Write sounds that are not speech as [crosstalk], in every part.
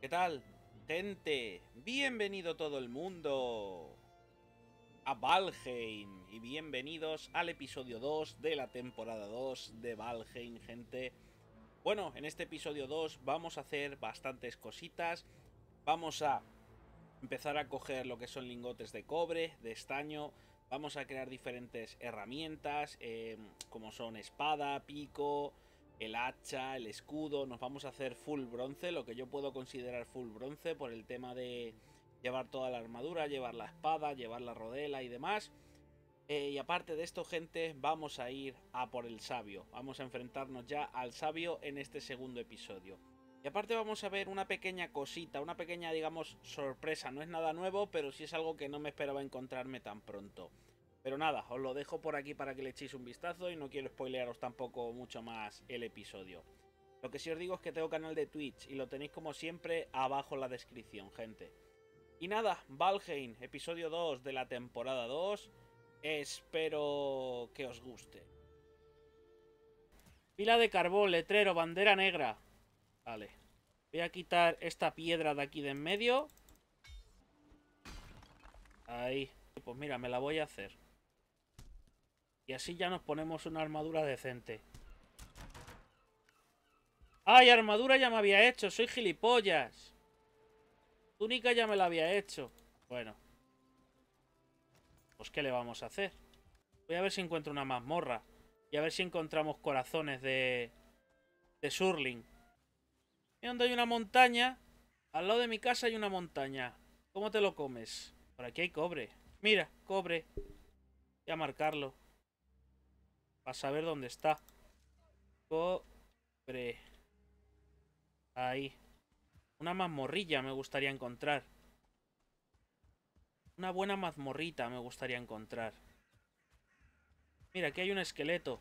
¿Qué tal? Gente, bienvenido todo el mundo a Valheim y bienvenidos al episodio 2 de la temporada 2 de Valheim, gente. Bueno, en este episodio 2 vamos a hacer bastantes cositas. Vamos a empezar a coger lo que son lingotes de cobre, de estaño. Vamos a crear diferentes herramientas, eh, como son espada, pico, el hacha, el escudo, nos vamos a hacer full bronce, lo que yo puedo considerar full bronce por el tema de llevar toda la armadura, llevar la espada, llevar la rodela y demás. Eh, y aparte de esto, gente, vamos a ir a por el sabio. Vamos a enfrentarnos ya al sabio en este segundo episodio. Y aparte vamos a ver una pequeña cosita, una pequeña, digamos, sorpresa. No es nada nuevo, pero sí es algo que no me esperaba encontrarme tan pronto. Pero nada, os lo dejo por aquí para que le echéis un vistazo y no quiero spoilearos tampoco mucho más el episodio. Lo que sí os digo es que tengo canal de Twitch y lo tenéis como siempre abajo en la descripción, gente. Y nada, Valheim, episodio 2 de la temporada 2. Espero que os guste. Pila de carbón, letrero, bandera negra. Vale. Voy a quitar esta piedra de aquí de en medio. Ahí. Pues mira, me la voy a hacer. Y así ya nos ponemos una armadura decente. ¡Ay, armadura ya me había hecho! ¡Soy gilipollas! Túnica ya me la había hecho. Bueno. Pues ¿qué le vamos a hacer? Voy a ver si encuentro una mazmorra. Y a ver si encontramos corazones de... De Surling. Y donde hay una montaña. Al lado de mi casa hay una montaña. ¿Cómo te lo comes? Por aquí hay cobre. Mira, cobre. Voy a marcarlo. A saber dónde está. Cobre. Ahí. Una mazmorrilla me gustaría encontrar. Una buena mazmorrita me gustaría encontrar. Mira, aquí hay un esqueleto.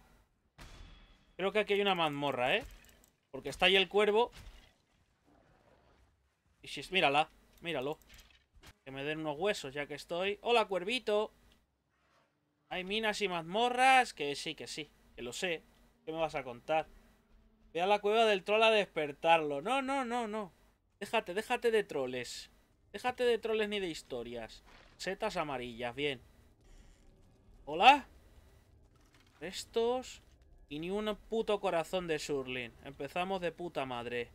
Creo que aquí hay una mazmorra, ¿eh? Porque está ahí el cuervo. Y si... Mírala, míralo. Que me den unos huesos ya que estoy. ¡Hola, cuervito! Hay minas y mazmorras, que sí, que sí, que lo sé. ¿Qué me vas a contar? Ve a la cueva del troll a despertarlo. No, no, no, no. Déjate, déjate de troles. Déjate de troles ni de historias. Setas amarillas, bien. ¿Hola? Estos... Y ni un puto corazón de Surlin. Empezamos de puta madre.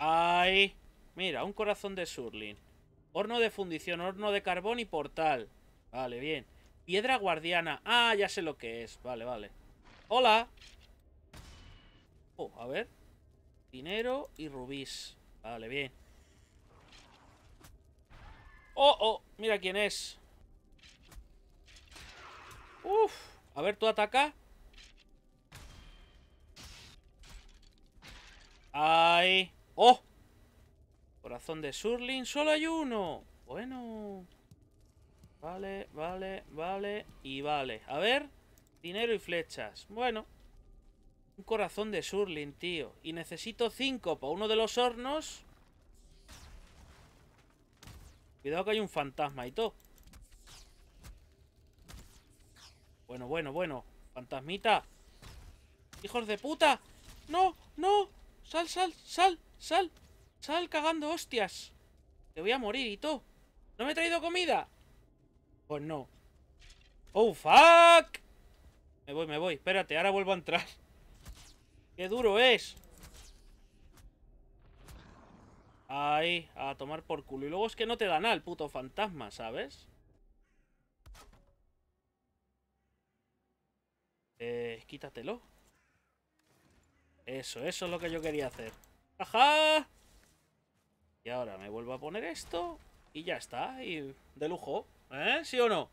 ¡Ay! Mira, un corazón de Surlin. Horno de fundición, horno de carbón y portal. Vale, bien. Piedra guardiana. Ah, ya sé lo que es. Vale, vale. Hola. Oh, a ver. Dinero y rubís. Vale, bien. Oh, oh, mira quién es. Uf. A ver, tú ataca. Ay. Oh, Corazón de Surling, solo hay uno. Bueno. Vale, vale, vale y vale. A ver, dinero y flechas. Bueno. Un corazón de Surlin, tío. Y necesito cinco para uno de los hornos. Cuidado que hay un fantasma y todo. Bueno, bueno, bueno. Fantasmita. ¡Hijos de puta! ¡No! ¡No! ¡Sal, sal, sal, sal! Sal cagando hostias. Te voy a morir y todo. ¿No me he traído comida? Pues no. ¡Oh, fuck! Me voy, me voy. Espérate, ahora vuelvo a entrar. ¡Qué duro es! Ahí, a tomar por culo. Y luego es que no te da nada el puto fantasma, ¿sabes? Eh, quítatelo. Eso, eso es lo que yo quería hacer. ¡Ajá! Y ahora me vuelvo a poner esto y ya está. Y de lujo. ¿Eh? ¿Sí o no?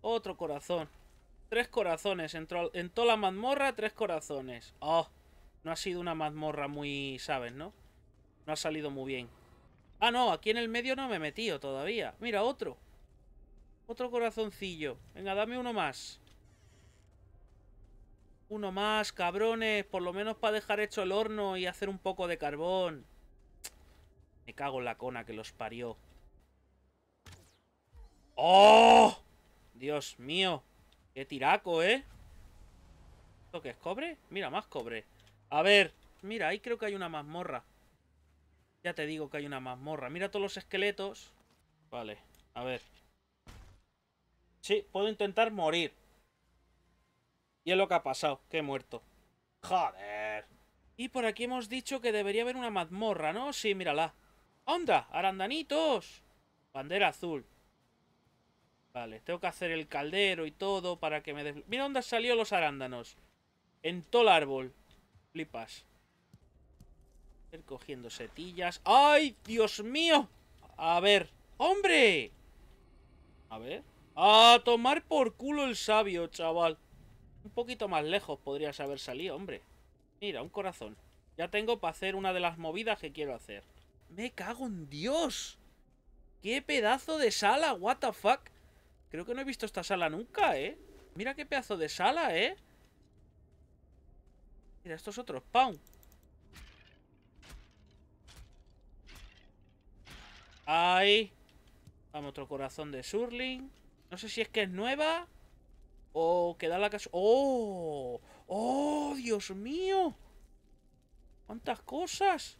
Otro corazón. Tres corazones. Entró, en toda la mazmorra, tres corazones. Oh, no ha sido una mazmorra muy... ¿Sabes, no? No ha salido muy bien. Ah, no, aquí en el medio no me he metido todavía. Mira, otro. Otro corazoncillo. Venga, dame uno más. Uno más, cabrones. Por lo menos para dejar hecho el horno y hacer un poco de carbón. Me cago en la cona que los parió. ¡Oh! Dios mío. ¡Qué tiraco, eh! ¿Esto qué es cobre? Mira, más cobre. A ver. Mira, ahí creo que hay una mazmorra. Ya te digo que hay una mazmorra. Mira todos los esqueletos. Vale, a ver. Sí, puedo intentar morir. Y es lo que ha pasado, que he muerto. Joder. Y por aquí hemos dicho que debería haber una mazmorra, ¿no? Sí, mírala. ¡Onda! ¡Arandanitos! Bandera azul. Vale, tengo que hacer el caldero y todo para que me... Des... Mira dónde salió los arándanos. En todo el árbol. Flipas. Ir cogiendo setillas. ¡Ay, Dios mío! A ver. ¡Hombre! A ver. A tomar por culo el sabio, chaval. Un poquito más lejos podrías haber salido, hombre. Mira, un corazón. Ya tengo para hacer una de las movidas que quiero hacer. Me cago en Dios. ¡Qué pedazo de sala! ¿What the fuck? Creo que no he visto esta sala nunca, ¿eh? Mira qué pedazo de sala, ¿eh? Mira, estos otros, otro ¡Ay! Vamos, otro corazón de Surling. No sé si es que es nueva. O que da la casa. ¡Oh! ¡Oh, Dios mío! ¡Cuántas cosas!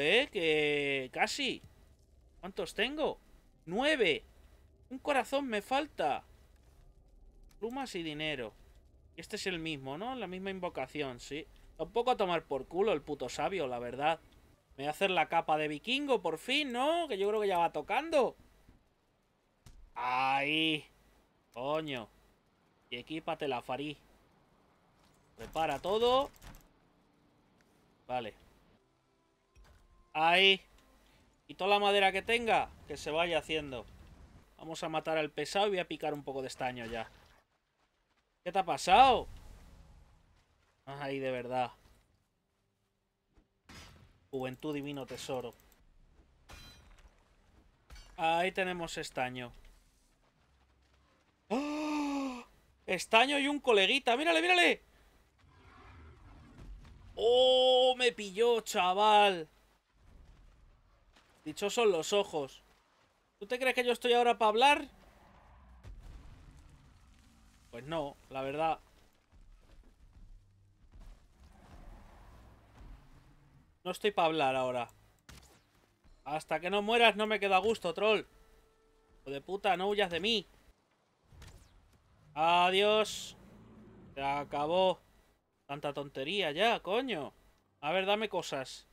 eh! que casi. ¿Cuántos tengo? ¡Nueve! Un corazón me falta. Plumas y dinero. Este es el mismo, ¿no? La misma invocación, sí. Tampoco a tomar por culo el puto sabio, la verdad. Me voy a hacer la capa de vikingo, por fin, ¿no? Que yo creo que ya va tocando. ¡Ahí! Coño. Y equípate la farí. Prepara todo. Vale. Ahí. Y toda la madera que tenga, que se vaya haciendo. Vamos a matar al pesado y voy a picar un poco de estaño ya. ¿Qué te ha pasado? Ay, de verdad. Juventud divino tesoro. Ahí tenemos estaño. ¡Ah! Estaño y un coleguita. ¡Mírale, mírale! ¡Oh, me pilló, chaval! Dichosos los ojos. ¿Tú te crees que yo estoy ahora para hablar? Pues no, la verdad. No estoy para hablar ahora. Hasta que no mueras no me queda gusto, troll. Hijo de puta, no huyas de mí. Adiós. Se acabó. Tanta tontería ya, coño. A ver, dame cosas.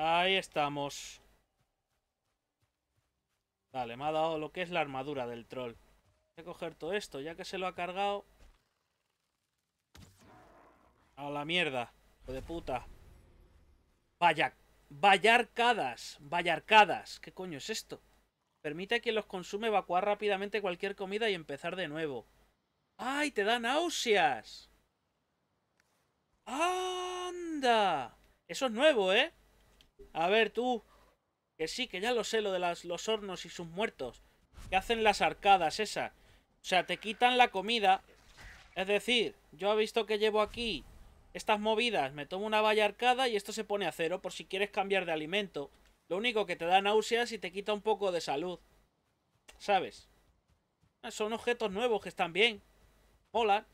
Ahí estamos. Vale, me ha dado lo que es la armadura del troll. Voy a coger todo esto, ya que se lo ha cargado. A la mierda, hijo de puta. Vaya, vaya arcadas, vaya arcadas. ¿Qué coño es esto? Permite a quien los consume evacuar rápidamente cualquier comida y empezar de nuevo. ¡Ay, te da náuseas! ¡Anda! Eso es nuevo, ¿eh? A ver tú, que sí, que ya lo sé lo de los hornos y sus muertos. Que hacen las arcadas esas. O sea, te quitan la comida. Es decir, yo he visto que llevo aquí estas movidas. Me tomo una valla arcada y esto se pone a cero por si quieres cambiar de alimento. Lo único que te da náuseas y te quita un poco de salud. ¿Sabes? Ah, son objetos nuevos que están bien. hola,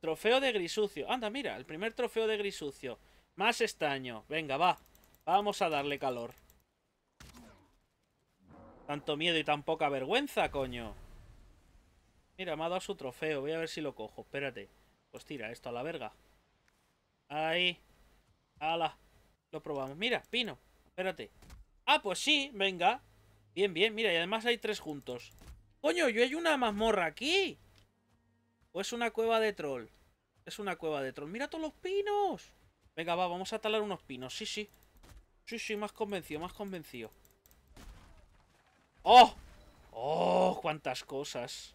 Trofeo de grisucio. Anda, mira, el primer trofeo de grisucio. Más estaño. Venga, va. Vamos a darle calor. Tanto miedo y tan poca vergüenza, coño. Mira, me ha dado su trofeo. Voy a ver si lo cojo. Espérate. Pues tira esto a la verga. Ahí. Ala. Lo probamos. Mira, pino. Espérate. Ah, pues sí. Venga. Bien, bien. Mira, y además hay tres juntos. Coño, yo hay una mazmorra aquí. O es una cueva de troll. Es una cueva de troll. Mira todos los pinos. Venga, va, vamos a talar unos pinos. Sí, sí. Sí, sí, más convencido, más convencido. ¡Oh! ¡Oh! ¡Cuántas cosas!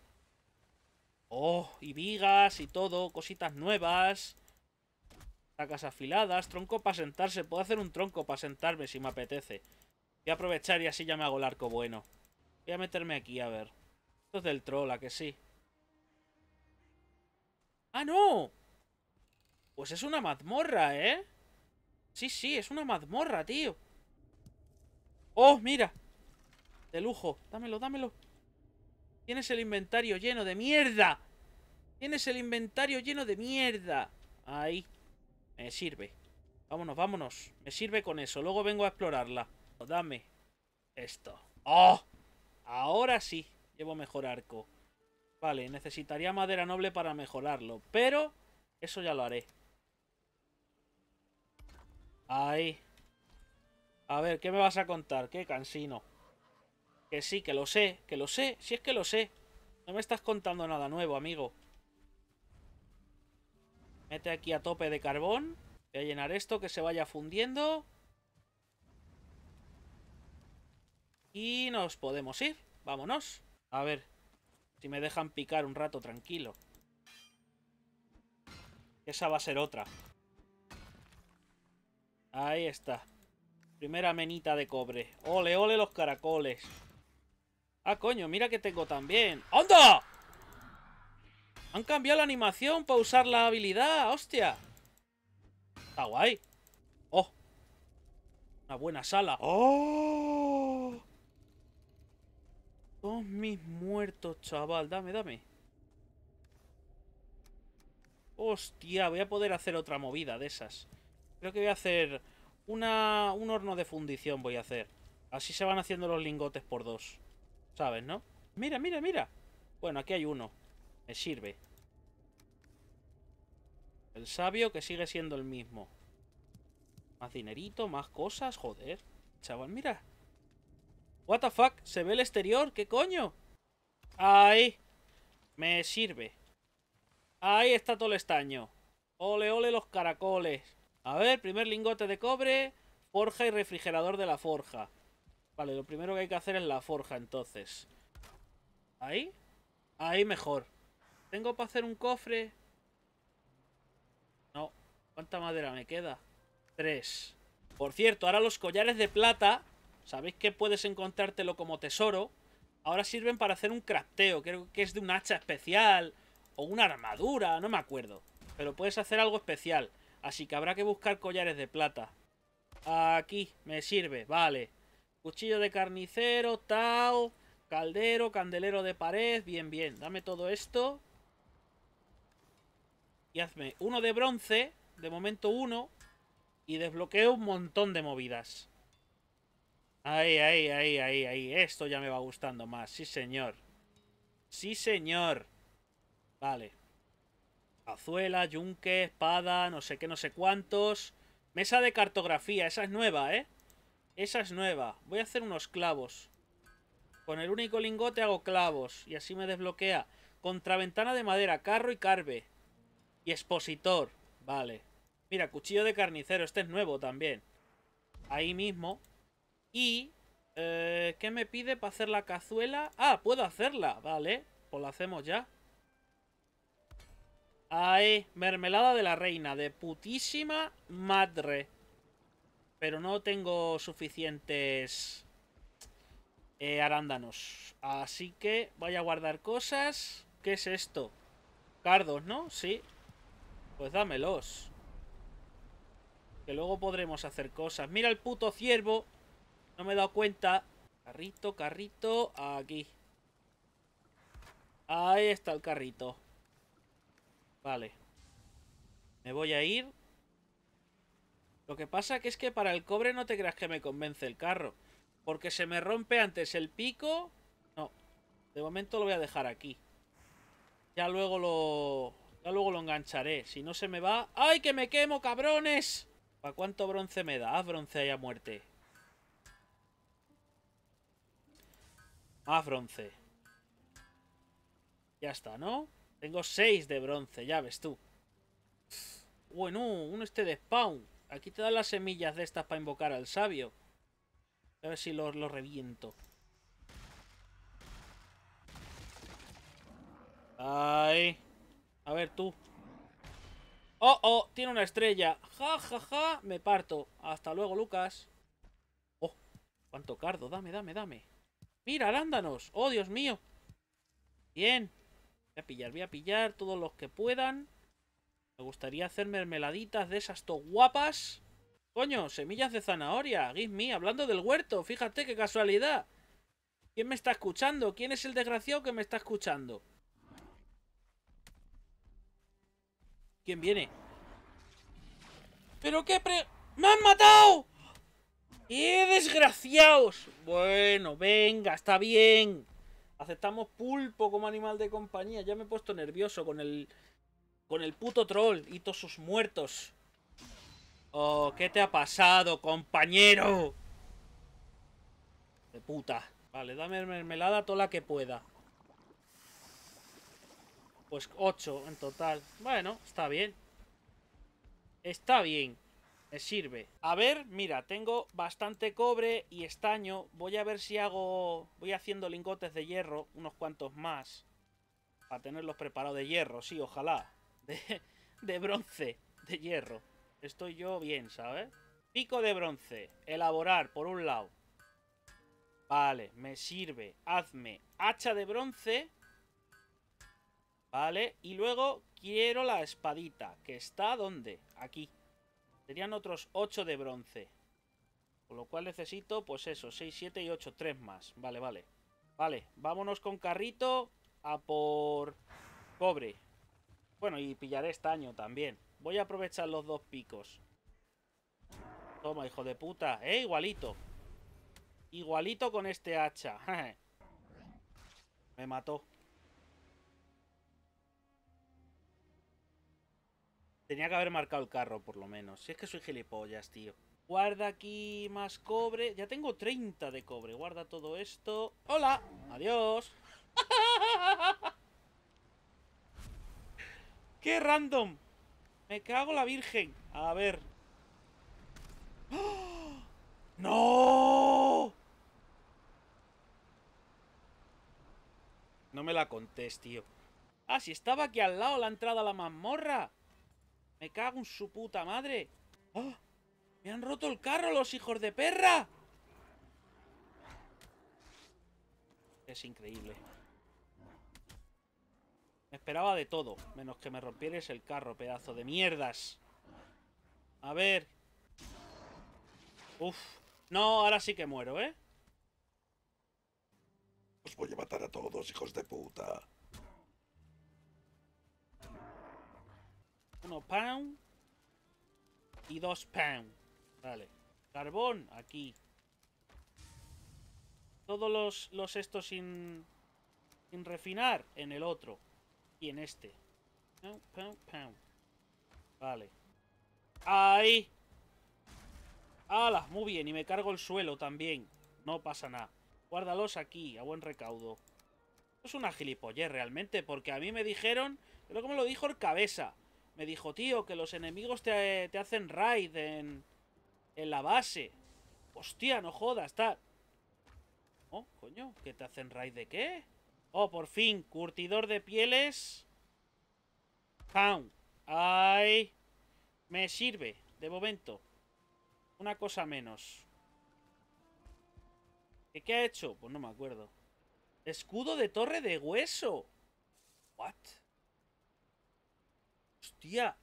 ¡Oh! Y vigas y todo, cositas nuevas. Sacas afiladas, tronco para sentarse. Puedo hacer un tronco para sentarme si me apetece. Voy a aprovechar y así ya me hago el arco bueno. Voy a meterme aquí, a ver. Esto es del troll, ¿a que sí? ¡Ah, no! Pues es una mazmorra, ¿eh? Sí, sí, es una mazmorra, tío. ¡Oh, mira! De lujo. Dámelo, dámelo. Tienes el inventario lleno de mierda. Tienes el inventario lleno de mierda. Ahí. Me sirve. Vámonos, vámonos. Me sirve con eso. Luego vengo a explorarla. Dame esto. ¡Oh! Ahora sí. Llevo mejor arco. Vale, necesitaría madera noble para mejorarlo. Pero eso ya lo haré. Ay, A ver, ¿qué me vas a contar? Qué cansino. Que sí, que lo sé, que lo sé, si es que lo sé. No me estás contando nada nuevo, amigo. Mete aquí a tope de carbón. Voy a llenar esto, que se vaya fundiendo. Y nos podemos ir. Vámonos. A ver, si me dejan picar un rato tranquilo. Esa va a ser otra. Ahí está. Primera menita de cobre. Ole, ole los caracoles. Ah, coño, mira que tengo también. ¡Anda! Han cambiado la animación para usar la habilidad. ¡Hostia! Está guay. ¡Oh! Una buena sala. ¡Oh! Dos mis muertos, chaval. Dame, dame. Hostia, voy a poder hacer otra movida de esas. Creo que voy a hacer una, un horno de fundición voy a hacer. Así se van haciendo los lingotes por dos. ¿Sabes, no? ¡Mira, mira, mira! Bueno, aquí hay uno. Me sirve. El sabio que sigue siendo el mismo. Más dinerito, más cosas, joder. Chaval, mira. What the fuck, se ve el exterior, ¿qué coño? Ahí. Me sirve. Ahí está todo el estaño. Ole, ole los caracoles. A ver, primer lingote de cobre, forja y refrigerador de la forja. Vale, lo primero que hay que hacer es la forja, entonces. ¿Ahí? Ahí mejor. ¿Tengo para hacer un cofre? No. ¿Cuánta madera me queda? Tres. Por cierto, ahora los collares de plata, sabéis que puedes encontrártelo como tesoro, ahora sirven para hacer un crafteo. Creo que es de un hacha especial o una armadura, no me acuerdo. Pero puedes hacer algo especial. Así que habrá que buscar collares de plata. Aquí, me sirve, vale. Cuchillo de carnicero, tal. Caldero, candelero de pared. Bien, bien. Dame todo esto. Y hazme uno de bronce. De momento uno. Y desbloqueo un montón de movidas. Ahí, ahí, ahí, ahí, ahí. Esto ya me va gustando más. Sí, señor. Sí, señor. Vale. Cazuela, yunque, espada, no sé qué, no sé cuántos. Mesa de cartografía, esa es nueva, ¿eh? Esa es nueva. Voy a hacer unos clavos. Con el único lingote hago clavos. Y así me desbloquea. Contraventana de madera, carro y carve. Y expositor. Vale. Mira, cuchillo de carnicero. Este es nuevo también. Ahí mismo. Y... Eh, ¿Qué me pide para hacer la cazuela? Ah, puedo hacerla. Vale. Pues la hacemos ya. Ahí, mermelada de la reina, de putísima madre. Pero no tengo suficientes eh, arándanos. Así que voy a guardar cosas. ¿Qué es esto? Cardos, ¿no? Sí. Pues dámelos. Que luego podremos hacer cosas. Mira el puto ciervo. No me he dado cuenta. Carrito, carrito. Aquí. Ahí está el carrito. Vale. Me voy a ir. Lo que pasa que es que para el cobre no te creas que me convence el carro. Porque se me rompe antes el pico. No. De momento lo voy a dejar aquí. Ya luego lo... Ya luego lo engancharé. Si no se me va... ¡Ay, que me quemo, cabrones! ¿Para cuánto bronce me da? Haz bronce ahí a muerte. Haz bronce. Ya está, ¿no? Tengo 6 de bronce, ya ves tú. Bueno, uno este de spawn. Aquí te dan las semillas de estas para invocar al sabio. A ver si lo, lo reviento. Ay. A ver tú. ¡Oh, oh! Tiene una estrella. ¡Ja, ja, ja! Me parto. Hasta luego, Lucas. ¡Oh! ¡Cuánto cardo! Dame, dame, dame. ¡Mira, arándanos! ¡Oh, Dios mío! Bien. Voy a pillar, voy a pillar todos los que puedan. Me gustaría hacer mermeladitas de esas to guapas. Coño, semillas de zanahoria, give hablando del huerto, fíjate qué casualidad. ¿Quién me está escuchando? ¿Quién es el desgraciado que me está escuchando? ¿Quién viene? ¿Pero qué pre... ¡Me han matado! ¡Qué desgraciados! Bueno, venga, está bien. Aceptamos pulpo como animal de compañía. Ya me he puesto nervioso con el... Con el puto troll y todos sus muertos. Oh, ¿qué te ha pasado, compañero? De puta. Vale, dame mermelada toda la que pueda. Pues 8 en total. Bueno, está bien. Está bien sirve. A ver, mira, tengo bastante cobre y estaño. Voy a ver si hago... Voy haciendo lingotes de hierro, unos cuantos más. Para tenerlos preparados de hierro, sí, ojalá. [laughs] De, de bronce, de hierro. Estoy yo bien, ¿sabes? Pico de bronce, elaborar, por un lado. Vale, me sirve. Hazme hacha de bronce. Vale, y luego quiero la espadita, que está ¿dónde? Aquí. Serían otros 8 de bronce. Con lo cual necesito, pues eso, 6, 7 y 8, 3 más. Vale, vale. Vale, vámonos con carrito a por cobre. Bueno, y pillaré estaño también. Voy a aprovechar los dos picos. Toma, hijo de puta. Eh, igualito. Igualito con este hacha. [laughs] Me mató. Tenía que haber marcado el carro, por lo menos. Si es que soy gilipollas, tío. Guarda aquí más cobre. Ya tengo 30 de cobre. Guarda todo esto. ¡Hola! ¡Adiós! [laughs] ¡Qué random! Me cago la virgen. A ver. [gasps] ¡No! No me la contés, tío. Ah, si estaba aquí al lado la entrada a la mazmorra. Me cago en su puta madre. ¡Ah! ¡Me han roto el carro los hijos de perra! Es increíble. Me esperaba de todo, menos que me rompieres el carro, pedazo de mierdas. A ver. Uf. No, ahora sí que muero, ¿eh? Os voy a matar a todos, hijos de puta. Uno, pound y dos, pound. Vale. Carbón, aquí. Todos los, estos sin, sin refinar en el otro. Y en este. Pound, pound, Vale. ¡Ahí! ¡Hala! Muy bien, y me cargo el suelo también. No pasa nada. Guárdalos aquí, a buen recaudo. Esto es una gilipollez realmente, porque a mí me dijeron... pero que lo dijo el cabeza. Me dijo, tío, que los enemigos te, hacen raid en, en la base. Hostia, no jodas, tal. Oh, coño, ¿que te hacen raid de qué? Oh, por fin, curtidor de pieles. Pound. Ay. Me sirve, de momento. Una cosa menos. ¿Qué, qué ha hecho? Pues no me acuerdo. Escudo de torre de hueso. What?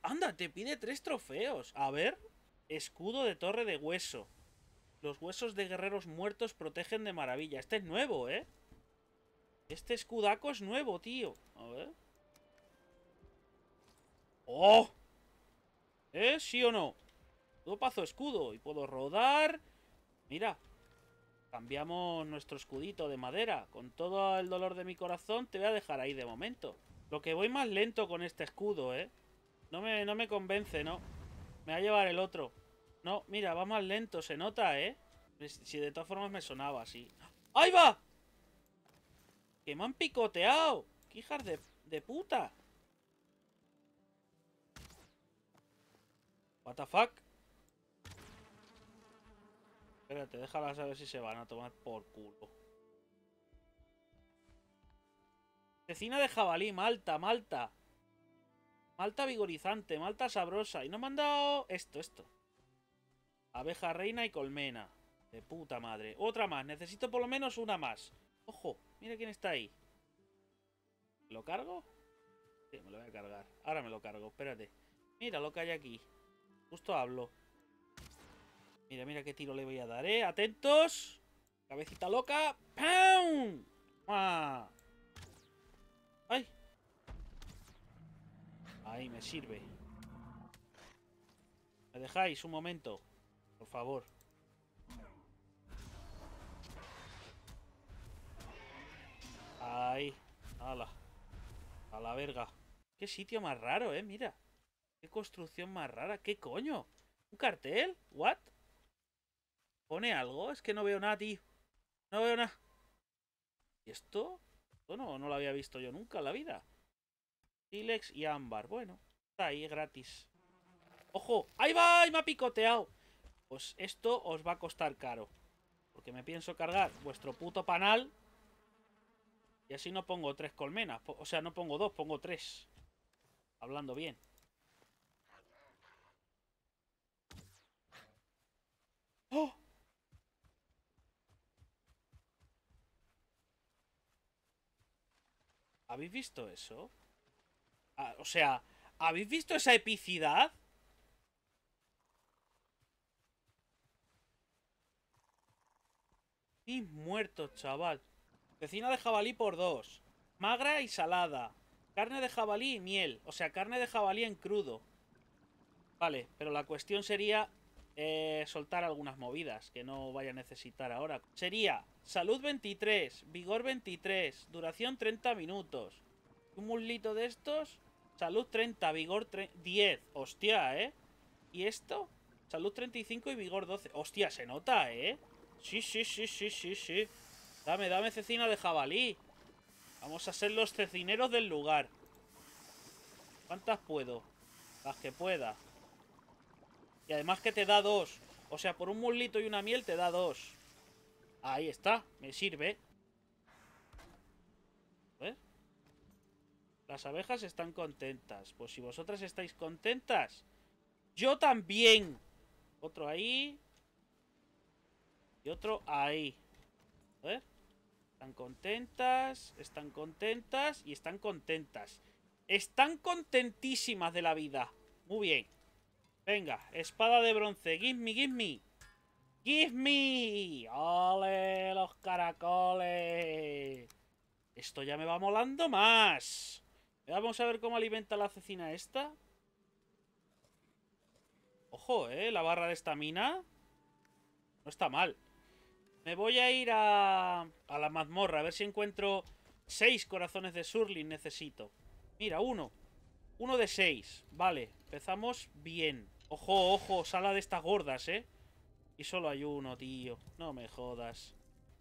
anda, te pide tres trofeos. A ver. Escudo de torre de hueso. Los huesos de guerreros muertos protegen de maravilla. Este es nuevo, ¿eh? Este escudaco es nuevo, tío. A ver. ¡Oh! ¿Eh? ¿Sí o no? Todo paso escudo. Y puedo rodar. Mira. Cambiamos nuestro escudito de madera. Con todo el dolor de mi corazón te voy a dejar ahí de momento. Lo que voy más lento con este escudo, ¿eh? No me, no me convence, ¿no? Me va a llevar el otro. No, mira, va más lento, se nota, ¿eh? Si de todas formas me sonaba así. ¡Ahí va! ¡Que me han picoteado! ¡Qué de, de puta! What the fuck? Espérate, déjala saber si se van a tomar por culo. Cecina de jabalí, Malta, Malta. Malta vigorizante, malta sabrosa. Y no han dado esto, esto. Abeja reina y colmena. De puta madre. Otra más. Necesito por lo menos una más. Ojo, mira quién está ahí. ¿Lo cargo? Sí, me lo voy a cargar. Ahora me lo cargo, espérate. Mira lo que hay aquí. Justo hablo. Mira, mira qué tiro le voy a dar, ¿eh? ¡Atentos! Cabecita loca. ¡Pam! ¡Ah! Ahí me sirve. ¿Me dejáis un momento? Por favor. Ahí. A la verga. Qué sitio más raro, eh, mira. Qué construcción más rara. ¿Qué coño? ¿Un cartel? ¿What? ¿Pone algo? Es que no veo nada, tío. No veo nada. ¿Y esto? no, no lo había visto yo nunca en la vida. Silex y ámbar. Bueno, está ahí gratis. ¡Ojo! ¡Ahí va! me ha picoteado! Pues esto os va a costar caro. Porque me pienso cargar vuestro puto panal. Y así no pongo tres colmenas. O sea, no pongo dos, pongo tres. Hablando bien. ¡Oh! ¿Habéis visto eso? Ah, o sea, ¿habéis visto esa epicidad? Y muerto, chaval. Vecina de jabalí por dos. Magra y salada. Carne de jabalí y miel. O sea, carne de jabalí en crudo. Vale, pero la cuestión sería eh, soltar algunas movidas que no vaya a necesitar ahora. Sería salud 23, vigor 23, duración 30 minutos. Un mulito de estos Salud 30, vigor 10. Hostia, ¿eh? ¿Y esto? Salud 35 y vigor 12. Hostia, se nota, ¿eh? Sí, sí, sí, sí, sí, sí. Dame, dame cecina de jabalí. Vamos a ser los cecineros del lugar. ¿Cuántas puedo? Las que pueda. Y además que te da dos. O sea, por un muslito y una miel te da dos. Ahí está, me sirve. Las abejas están contentas. Pues si vosotras estáis contentas, yo también. Otro ahí. Y otro ahí. A ver. Están contentas, están contentas y están contentas. Están contentísimas de la vida. Muy bien. Venga, espada de bronce. Give me, give me. Give me. ¡Ole, los caracoles! Esto ya me va molando más. Vamos a ver cómo alimenta la cecina esta. Ojo, ¿eh? La barra de estamina. No está mal. Me voy a ir a, a la mazmorra, a ver si encuentro seis corazones de Surlin, necesito. Mira, uno. Uno de seis. Vale, empezamos bien. Ojo, ojo, sala de estas gordas, ¿eh? Y solo hay uno, tío. No me jodas.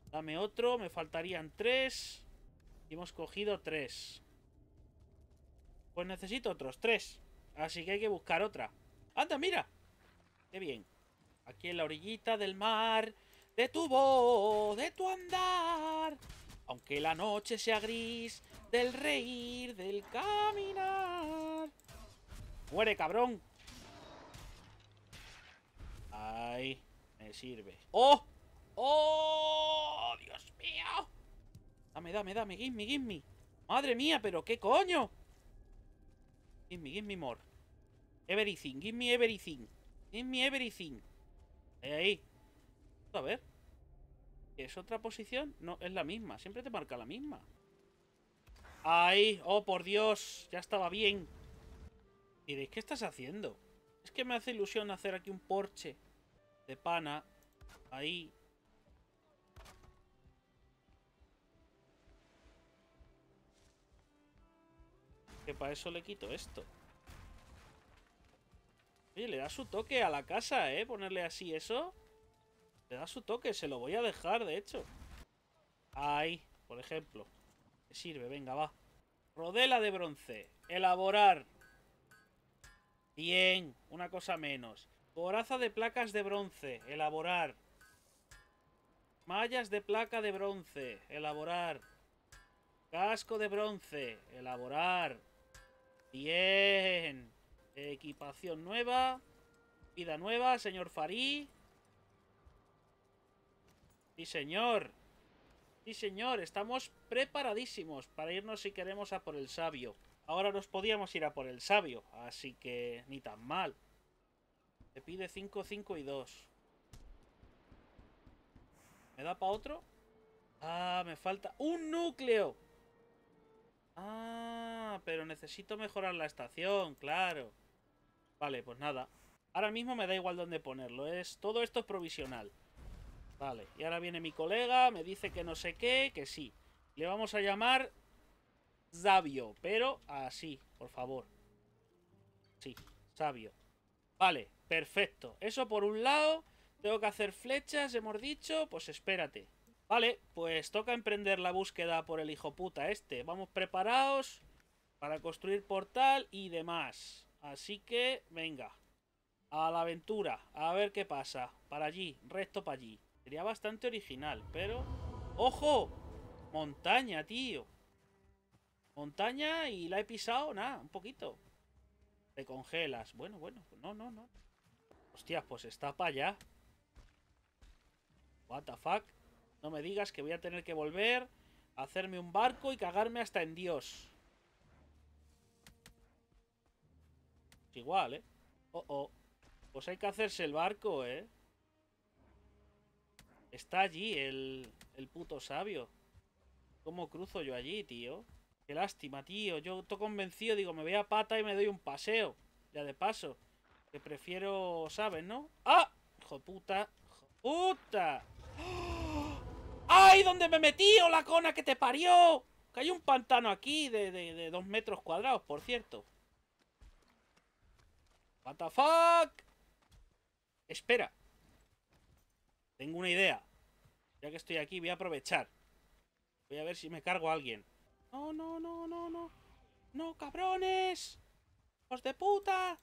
Dame otro, me faltarían tres. Y hemos cogido tres. Pues necesito otros tres. Así que hay que buscar otra. ¡Anda, mira! ¡Qué bien! Aquí en la orillita del mar. De tu voz, de tu andar. Aunque la noche sea gris. Del reír, del caminar. ¡Muere, cabrón! Ay, me sirve. ¡Oh! ¡Oh! ¡Dios mío! Dame, dame, dame, gimme, gimme. Madre mía, pero qué coño. Give me, give me more. Everything, give me everything. Give me everything. Ahí, A ver. ¿Es otra posición? No, es la misma. Siempre te marca la misma. Ahí. Oh, por Dios. Ya estaba bien. Diréis, ¿qué estás haciendo? Es que me hace ilusión hacer aquí un porche de pana. Ahí. para eso le quito esto. Oye, le da su toque a la casa, ¿eh? Ponerle así eso. Le da su toque, se lo voy a dejar, de hecho. Ahí, por ejemplo. ¿Qué sirve, venga, va. Rodela de bronce. Elaborar. Bien, una cosa menos. Coraza de placas de bronce. Elaborar. Mallas de placa de bronce. Elaborar. Casco de bronce. Elaborar. Bien. Equipación nueva. Vida nueva, señor Farí. Sí, señor. Sí, señor. Estamos preparadísimos para irnos si queremos a por el sabio. Ahora nos podíamos ir a por el sabio, así que ni tan mal. Te pide 5, 5 y 2. ¿Me da para otro? Ah, me falta un núcleo. Ah, pero necesito mejorar la estación, claro. Vale, pues nada. Ahora mismo me da igual dónde ponerlo. Es, todo esto es provisional. Vale, y ahora viene mi colega, me dice que no sé qué, que sí. Le vamos a llamar Sabio, pero así, por favor. Sí, Sabio. Vale, perfecto. Eso por un lado. Tengo que hacer flechas, hemos dicho. Pues espérate. Vale, pues toca emprender la búsqueda por el hijo puta este. Vamos preparados para construir portal y demás. Así que, venga. A la aventura, a ver qué pasa. Para allí, recto para allí. Sería bastante original, pero... ¡Ojo! Montaña, tío. Montaña y la he pisado, nada, un poquito. Te congelas. Bueno, bueno, pues no, no, no. Hostias, pues está para allá. What the fuck. No me digas que voy a tener que volver a hacerme un barco y cagarme hasta en Dios. igual, ¿eh? Oh, oh. Pues hay que hacerse el barco, ¿eh? Está allí el, el puto sabio. ¿Cómo cruzo yo allí, tío? Qué lástima, tío. Yo estoy convencido, digo, me voy a pata y me doy un paseo. Ya de paso. Que prefiero, ¿sabes, no? ¡Ah! ¡Hijo puta! ¡Hijo puta! ¡Ay, ¿Dónde me metí, oh, la cona que te parió! Que hay un pantano aquí de, de dos metros cuadrados, por cierto. What the fuck? Espera. Tengo una idea. Ya que estoy aquí, voy a aprovechar. Voy a ver si me cargo a alguien. No, no, no, no, no. No, cabrones. Hijos de puta.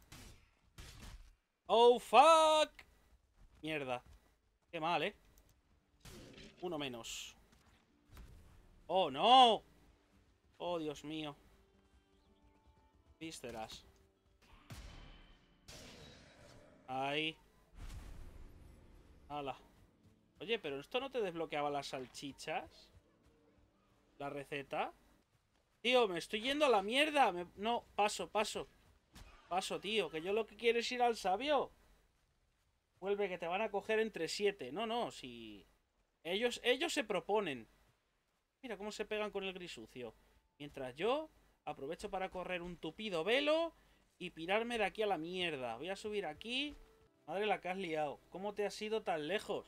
Oh, fuck. Mierda. Qué mal, eh. Uno menos. ¡Oh, no! ¡Oh, Dios mío! Vísceras. Ahí. Hala. Oye, pero esto no te desbloqueaba las salchichas. La receta. Tío, me estoy yendo a la mierda. No, paso, paso. Paso, tío, que yo lo que quiero es ir al sabio. Vuelve, que te van a coger entre siete. No, no, si... Ellos, ellos se proponen. Mira cómo se pegan con el gris sucio. Mientras yo aprovecho para correr un tupido velo y pirarme de aquí a la mierda. Voy a subir aquí. Madre la que has liado. ¿Cómo te has ido tan lejos?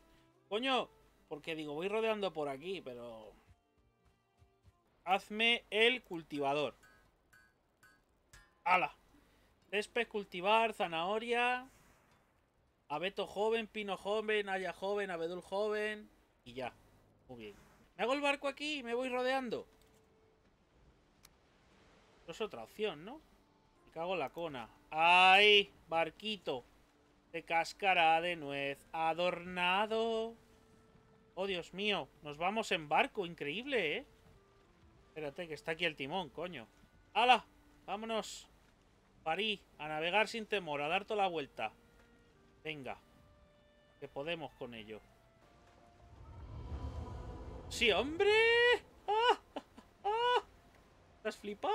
Coño, porque digo, voy rodeando por aquí, pero... Hazme el cultivador. ¡Hala! Césped, cultivar, zanahoria... Abeto joven, pino joven, haya joven, abedul joven... Y ya. Muy bien. Me hago el barco aquí y me voy rodeando. Esto es otra opción, ¿no? Me cago en la cona. ¡Ay! Barquito. De cáscara de nuez. Adornado. Oh, Dios mío. Nos vamos en barco. Increíble, ¿eh? Espérate, que está aquí el timón, coño. ¡Hala! Vámonos. París. A navegar sin temor. A dar toda la vuelta. Venga. Que podemos con ello. ¡Sí, hombre! Ah, ¡Ah! ¡Ah! ¡Estás flipando!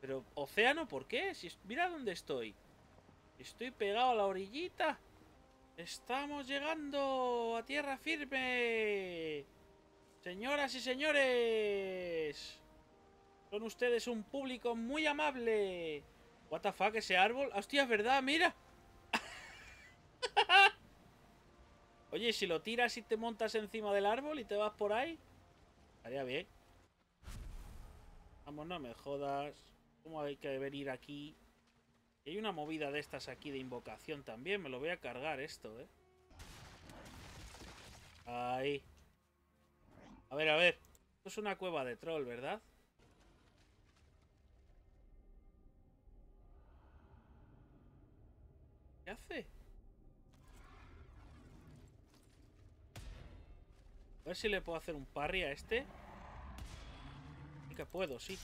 Pero, océano, ¿por qué? Si, mira dónde estoy. Estoy pegado a la orillita. Estamos llegando a tierra firme. Señoras y señores. Son ustedes un público muy amable. What the fuck, ese árbol. Hostia, es verdad, mira. Oye, si lo tiras y te montas encima del árbol y te vas por ahí, estaría bien. Vamos, no me jodas. ¿Cómo hay que venir aquí? Y hay una movida de estas aquí de invocación también. Me lo voy a cargar esto, ¿eh? Ahí. A ver, a ver. Esto es una cueva de troll, ¿verdad? ¿Qué hace? A ver si le puedo hacer un parry a este. Y que puedo, sí.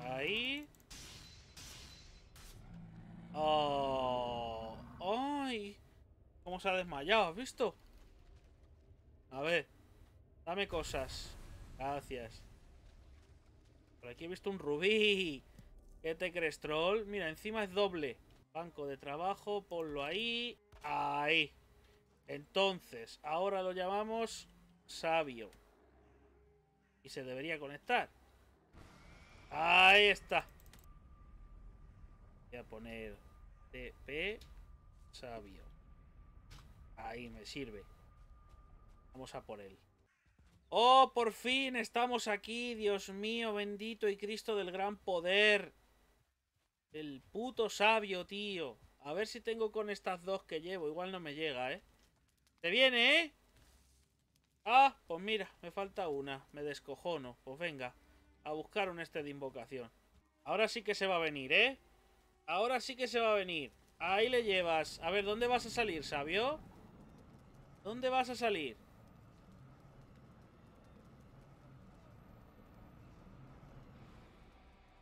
Ahí. ¡Oh! ¡Ay! ¿Cómo se ha desmayado? ¿Has visto? A ver. Dame cosas. Gracias. Por aquí he visto un rubí. ¿Qué te crees, troll? Mira, encima es doble. Banco de trabajo, ponlo ahí. Ahí. Entonces, ahora lo llamamos sabio. Y se debería conectar. Ahí está. Voy a poner TP sabio. Ahí me sirve. Vamos a por él. ¡Oh, por fin estamos aquí! Dios mío, bendito y Cristo del gran poder. El puto sabio, tío. A ver si tengo con estas dos que llevo. Igual no me llega, ¿eh? Se viene, ¿eh? Ah, pues mira, me falta una. Me descojono. Pues venga, a buscar un este de invocación. Ahora sí que se va a venir, ¿eh? Ahora sí que se va a venir. Ahí le llevas. A ver, ¿dónde vas a salir, sabio? ¿Dónde vas a salir?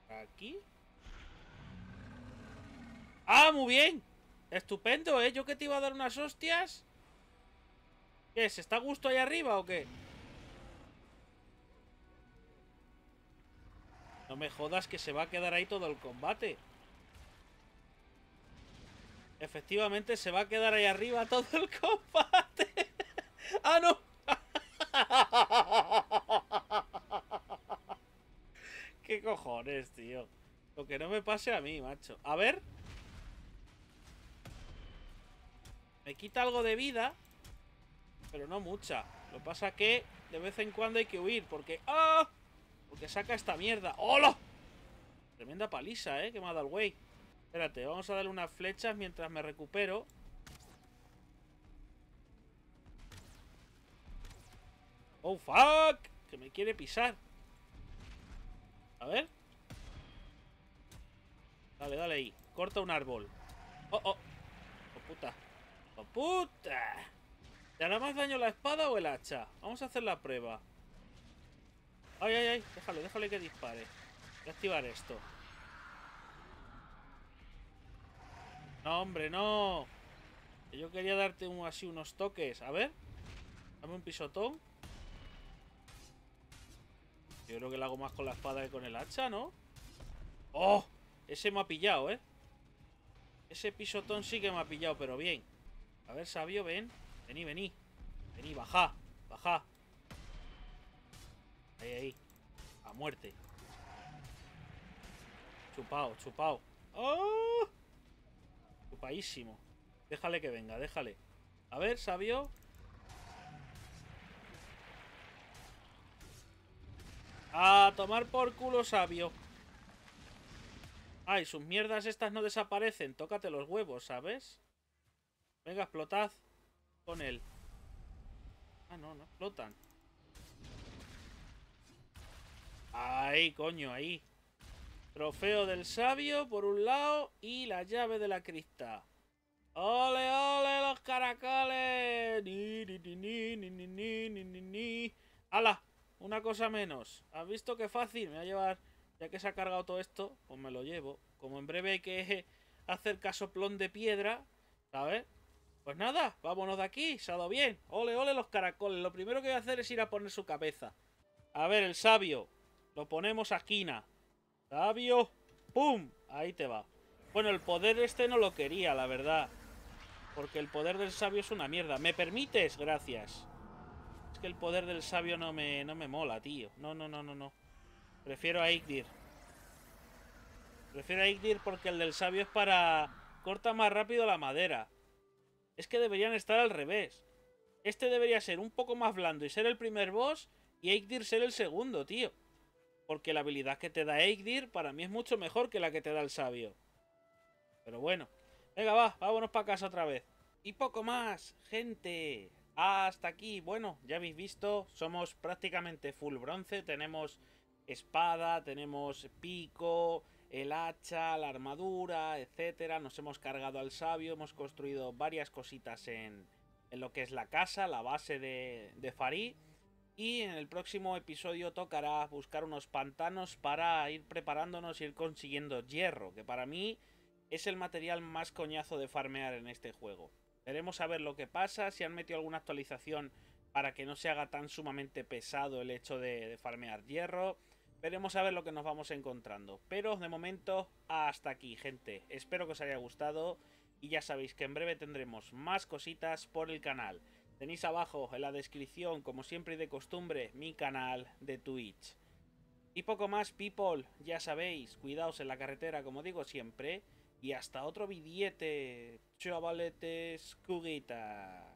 ¿Aquí? ¡Ah, muy bien! Estupendo, ¿eh? Yo que te iba a dar unas hostias... ¿Qué ¿Se ¿Está a gusto ahí arriba o qué? No me jodas que se va a quedar ahí todo el combate. Efectivamente se va a quedar ahí arriba todo el combate. [laughs] ¡Ah, no! [laughs] ¿Qué cojones, tío? Lo que no me pase a mí, macho. A ver. Me quita algo de vida pero no mucha. Lo pasa que de vez en cuando hay que huir, porque... ¡Ah! Porque saca esta mierda. ¡Hola! Tremenda paliza, ¿eh? Que me ha dado el güey. Espérate, vamos a darle unas flechas mientras me recupero. ¡Oh, fuck! Que me quiere pisar. A ver. Dale, dale ahí. Corta un árbol. ¡Oh, oh! ¡Oh, puta! ¡Oh, puta! ¿Te hará más daño la espada o el hacha? Vamos a hacer la prueba. Ay, ay, ay. Déjalo, déjale que dispare. Voy a activar esto. No, hombre, no. Yo quería darte así unos toques. A ver. Dame un pisotón. Yo creo que lo hago más con la espada que con el hacha, ¿no? ¡Oh! Ese me ha pillado, ¿eh? Ese pisotón sí que me ha pillado, pero bien. A ver, sabio, ven. Vení, vení. Vení, bajá. Bajá. Ahí, ahí. A muerte. Chupao, chupao. ¡Oh! Chupadísimo. Déjale que venga, déjale. A ver, sabio. A tomar por culo, sabio. Ay, sus mierdas estas no desaparecen. Tócate los huevos, ¿sabes? Venga, explotad con él. Ah, no, no flotan Ahí, coño, ahí. Trofeo del sabio por un lado y la llave de la crista. ¡Ole, ole, los caracoles! ¡Ni, ni, ni, ni, ni, ni, ni, hala Una cosa menos. ¿Has visto qué fácil? Me voy a llevar... Ya que se ha cargado todo esto, pues me lo llevo. Como en breve hay que [laughs] hacer casoplón de piedra, ¿sabes? Pues nada, vámonos de aquí, salo bien. Ole, ole los caracoles. Lo primero que voy a hacer es ir a poner su cabeza. A ver, el sabio. Lo ponemos a esquina. Sabio. ¡Pum! Ahí te va. Bueno, el poder este no lo quería, la verdad. Porque el poder del sabio es una mierda. ¿Me permites? Gracias. Es que el poder del sabio no me, no me mola, tío. No, no, no, no, no. Prefiero a Igdir. Prefiero a Igdir porque el del sabio es para... Corta más rápido la madera. Es que deberían estar al revés. Este debería ser un poco más blando y ser el primer boss y Eikdir ser el segundo, tío. Porque la habilidad que te da Eikdir para mí es mucho mejor que la que te da el sabio. Pero bueno. Venga, va, vámonos para casa otra vez. Y poco más, gente. Hasta aquí. Bueno, ya habéis visto, somos prácticamente full bronce. Tenemos espada, tenemos pico, el hacha, la armadura, etcétera. Nos hemos cargado al sabio, hemos construido varias cositas en, lo que es la casa, la base de, de Farí. Y en el próximo episodio tocará buscar unos pantanos para ir preparándonos y ir consiguiendo hierro, que para mí es el material más coñazo de farmear en este juego. Veremos a ver lo que pasa, si han metido alguna actualización para que no se haga tan sumamente pesado el hecho de farmear hierro. Veremos a ver lo que nos vamos encontrando. Pero de momento, hasta aquí, gente. Espero que os haya gustado. Y ya sabéis que en breve tendremos más cositas por el canal. Tenéis abajo en la descripción, como siempre y de costumbre, mi canal de Twitch. Y poco más, people. Ya sabéis, cuidaos en la carretera, como digo siempre. Y hasta otro billete, chavaletes, cuguita.